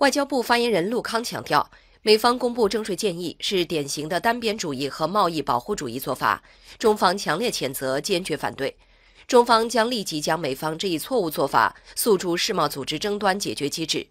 外交部发言人陆康强调，美方公布征税建议是典型的单边主义和贸易保护主义做法，中方强烈谴责，坚决反对。中方将立即将美方这一错误做法诉诸世贸组织争端解决机制。